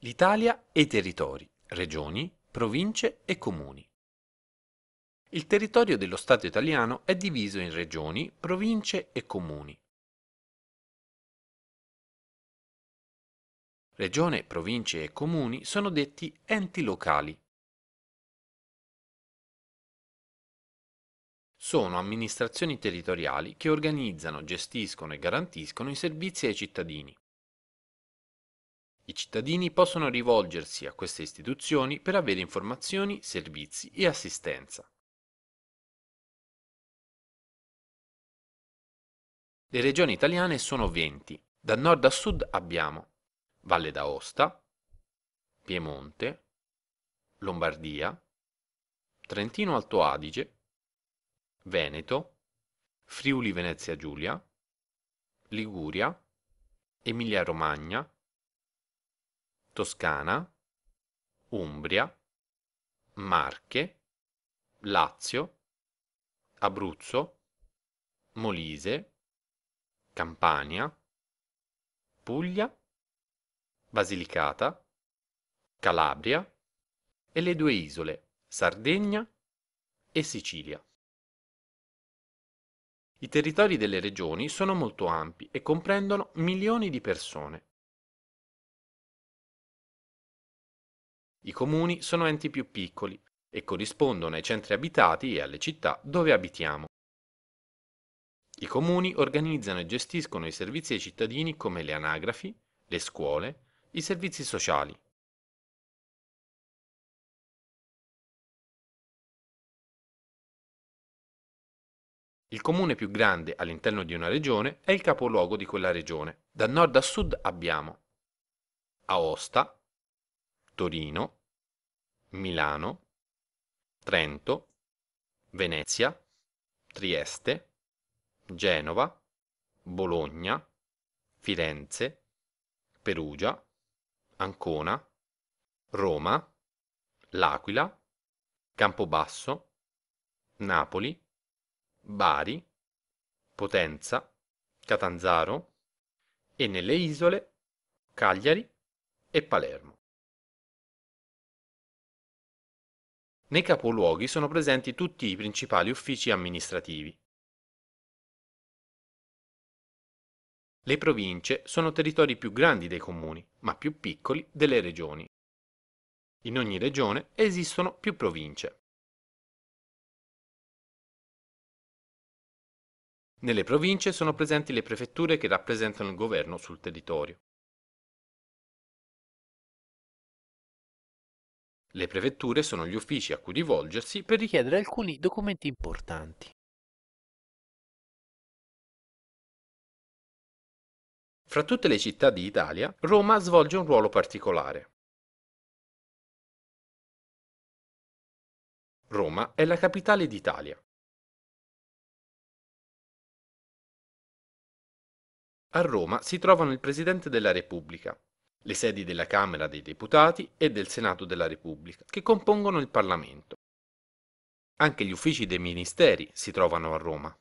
L'Italia e i territori, regioni, province e comuni. Il territorio dello Stato italiano è diviso in regioni, province e comuni. Regione, province e comuni sono detti enti locali. Sono amministrazioni territoriali che organizzano, gestiscono e garantiscono i servizi ai cittadini. I cittadini possono rivolgersi a queste istituzioni per avere informazioni, servizi e assistenza. Le regioni italiane sono 20. Da nord a sud abbiamo Valle d'Aosta, Piemonte, Lombardia, Trentino Alto Adige, Veneto, Friuli Venezia Giulia, Liguria, Emilia Romagna, Toscana, Umbria, Marche, Lazio, Abruzzo, Molise, Campania, Puglia, Basilicata, Calabria e le due isole Sardegna e Sicilia. I territori delle regioni sono molto ampi e comprendono milioni di persone. I comuni sono enti più piccoli e corrispondono ai centri abitati e alle città dove abitiamo. I comuni organizzano e gestiscono i servizi ai cittadini come le anagrafi, le scuole, i servizi sociali. Il comune più grande all'interno di una regione è il capoluogo di quella regione. Da nord a sud abbiamo Aosta, Torino, Milano, Trento, Venezia, Trieste, Genova, Bologna, Firenze, Perugia, Ancona, Roma, L'Aquila, Campobasso, Napoli, Bari, Potenza, Catanzaro e nelle isole Cagliari e Palermo. Nei capoluoghi sono presenti tutti i principali uffici amministrativi. Le province sono territori più grandi dei comuni, ma più piccoli delle regioni. In ogni regione esistono più province. Nelle province sono presenti le prefetture che rappresentano il governo sul territorio. Le prefetture sono gli uffici a cui rivolgersi per richiedere alcuni documenti importanti. Fra tutte le città d'Italia, Roma svolge un ruolo particolare. Roma è la capitale d'Italia. A Roma si trovano il Presidente della Repubblica, le sedi della Camera dei Deputati e del Senato della Repubblica, che compongono il Parlamento. Anche gli uffici dei ministeri si trovano a Roma.